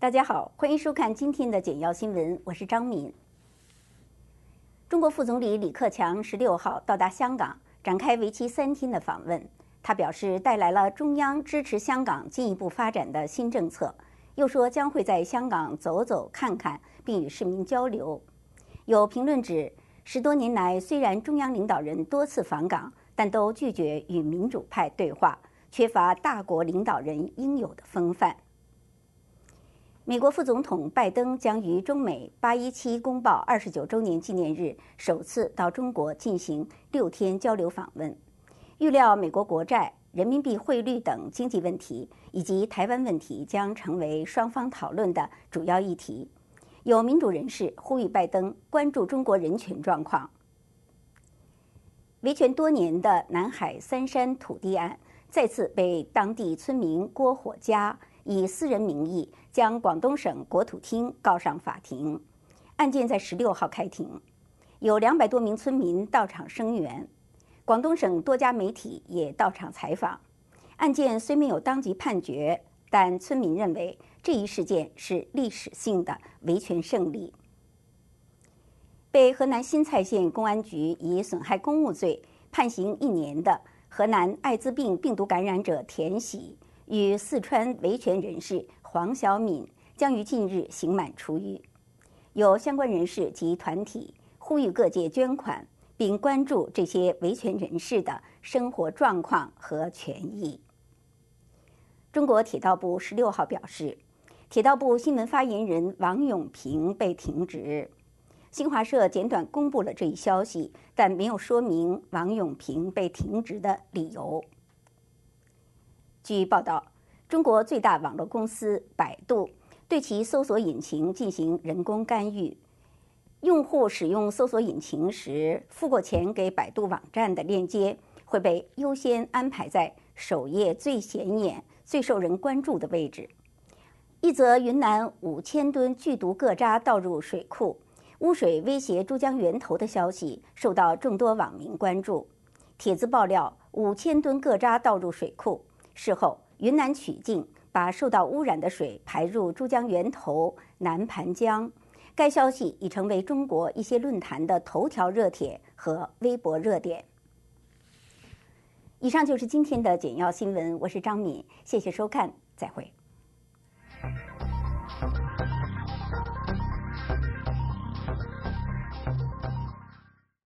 大家好，欢迎收看今天的简要新闻，我是张敏。中国副总理李克强十六号到达香港，展开为期三天的访问。他表示带来了中央支持香港进一步发展的新政策，又说将会在香港走走看看，并与市民交流。有评论指，十多年来虽然中央领导人多次访港，但都拒绝与民主派对话，缺乏大国领导人应有的风范。美国副总统拜登将于中美《八一七公报》二十九周年纪念日首次到中国进行六天交流访问，预料美国国债、人民币汇率等经济问题以及台湾问题将成为双方讨论的主要议题。有民主人士呼吁拜登关注中国人权状况。维权多年的南海三山土地案再次被当地村民郭火家。以私人名义将广东省国土厅告上法庭，案件在十六号开庭，有两百多名村民到场声援，广东省多家媒体也到场采访。案件虽没有当即判决，但村民认为这一事件是历史性的维权胜利。被河南新蔡县公安局以损害公务罪判刑一年的河南艾滋病病毒感染者田喜。与四川维权人士黄晓敏将于近日刑满出狱，有相关人士及团体呼吁各界捐款，并关注这些维权人士的生活状况和权益。中国铁道部十六号表示，铁道部新闻发言人王勇平被停职。新华社简短公布了这一消息，但没有说明王勇平被停职的理由。据报道，中国最大网络公司百度对其搜索引擎进行人工干预，用户使用搜索引擎时付过钱给百度网站的链接会被优先安排在首页最显眼、最受人关注的位置。一则云南五千吨剧毒铬渣倒入水库，污水威胁珠江源头的消息受到众多网民关注。帖子爆料：五千吨铬渣倒入水库。事后，云南曲靖把受到污染的水排入珠江源头南盘江。该消息已成为中国一些论坛的头条热帖和微博热点。以上就是今天的简要新闻，我是张敏，谢谢收看，再会。